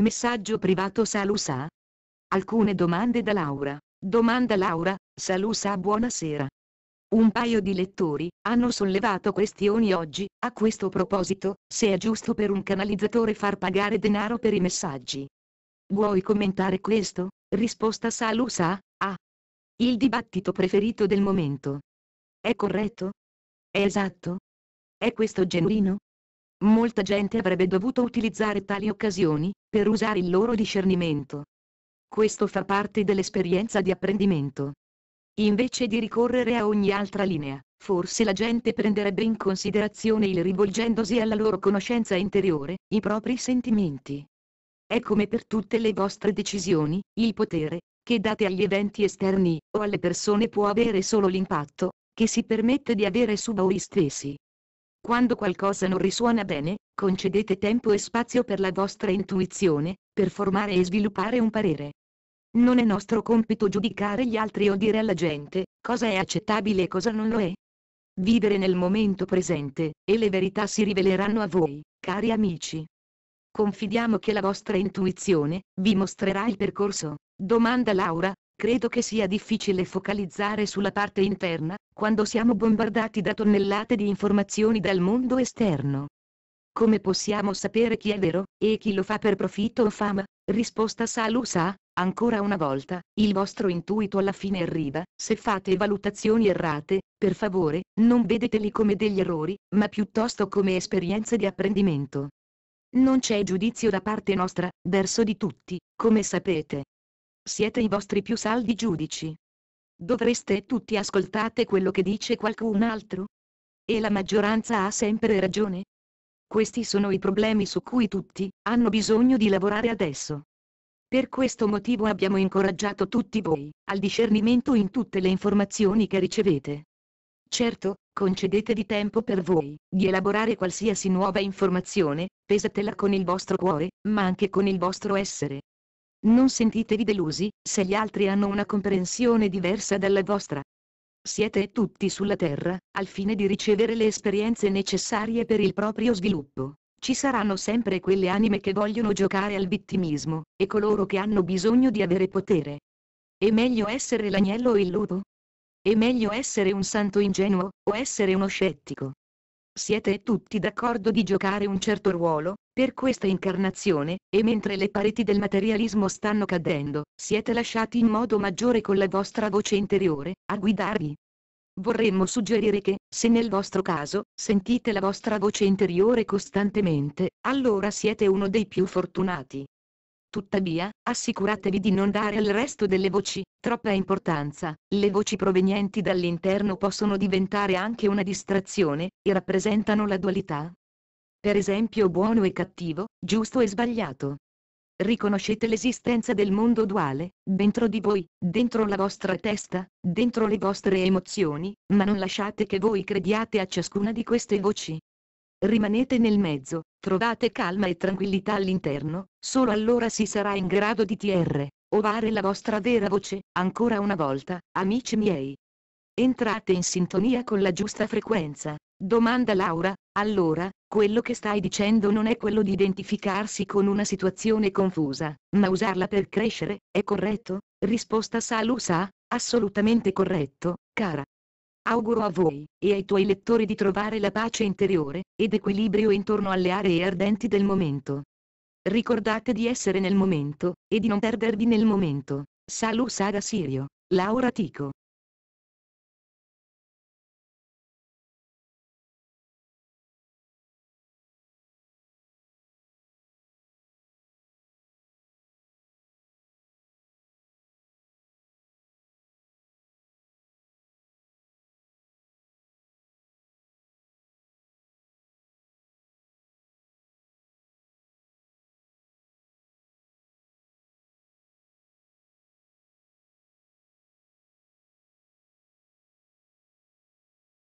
Messaggio privato Salusa? Alcune domande da Laura. Domanda Laura, Salusa buonasera. Un paio di lettori hanno sollevato questioni oggi, a questo proposito, se è giusto per un canalizzatore far pagare denaro per i messaggi. Vuoi commentare questo? Risposta Salusa? A. Ah. Il dibattito preferito del momento. È corretto? È esatto? È questo genuino? Molta gente avrebbe dovuto utilizzare tali occasioni, per usare il loro discernimento. Questo fa parte dell'esperienza di apprendimento. Invece di ricorrere a ogni altra linea, forse la gente prenderebbe in considerazione il rivolgendosi alla loro conoscenza interiore, i propri sentimenti. È come per tutte le vostre decisioni, il potere, che date agli eventi esterni, o alle persone può avere solo l'impatto, che si permette di avere su voi stessi. Quando qualcosa non risuona bene, concedete tempo e spazio per la vostra intuizione, per formare e sviluppare un parere. Non è nostro compito giudicare gli altri o dire alla gente, cosa è accettabile e cosa non lo è. Vivere nel momento presente, e le verità si riveleranno a voi, cari amici. Confidiamo che la vostra intuizione, vi mostrerà il percorso. Domanda Laura, Credo che sia difficile focalizzare sulla parte interna, quando siamo bombardati da tonnellate di informazioni dal mondo esterno. Come possiamo sapere chi è vero, e chi lo fa per profitto o fama? Risposta Salu sa, ancora una volta, il vostro intuito alla fine arriva, se fate valutazioni errate, per favore, non vedeteli come degli errori, ma piuttosto come esperienze di apprendimento. Non c'è giudizio da parte nostra, verso di tutti, come sapete, siete i vostri più saldi giudici. Dovreste tutti ascoltate quello che dice qualcun altro? E la maggioranza ha sempre ragione? Questi sono i problemi su cui tutti hanno bisogno di lavorare adesso. Per questo motivo abbiamo incoraggiato tutti voi al discernimento in tutte le informazioni che ricevete. Certo, concedetevi tempo per voi, di elaborare qualsiasi nuova informazione, pesatela con il vostro cuore, ma anche con il vostro essere, non sentitevi delusi, se gli altri hanno una comprensione diversa dalla vostra. Siete tutti sulla Terra, al fine di ricevere le esperienze necessarie per il proprio sviluppo. Ci saranno sempre quelle anime che vogliono giocare al vittimismo, e coloro che hanno bisogno di avere potere. È meglio essere l'agnello o il lupo? È meglio essere un santo ingenuo, o essere uno scettico? Siete tutti d'accordo di giocare un certo ruolo, per questa incarnazione, e mentre le pareti del materialismo stanno cadendo, siete lasciati in modo maggiore con la vostra voce interiore, a guidarvi. Vorremmo suggerire che, se nel vostro caso, sentite la vostra voce interiore costantemente, allora siete uno dei più fortunati. Tuttavia, assicuratevi di non dare al resto delle voci troppa importanza, le voci provenienti dall'interno possono diventare anche una distrazione, e rappresentano la dualità per esempio buono e cattivo, giusto e sbagliato. Riconoscete l'esistenza del mondo duale, dentro di voi, dentro la vostra testa, dentro le vostre emozioni, ma non lasciate che voi crediate a ciascuna di queste voci. Rimanete nel mezzo, trovate calma e tranquillità all'interno, solo allora si sarà in grado di tr. ovare la vostra vera voce, ancora una volta, amici miei. Entrate in sintonia con la giusta frequenza. Domanda Laura, allora, quello che stai dicendo non è quello di identificarsi con una situazione confusa, ma usarla per crescere, è corretto? Risposta Salu Sa, assolutamente corretto, cara. Auguro a voi, e ai tuoi lettori di trovare la pace interiore, ed equilibrio intorno alle aree ardenti del momento. Ricordate di essere nel momento, e di non perdervi nel momento. Salu Saga Sirio, Laura Tico.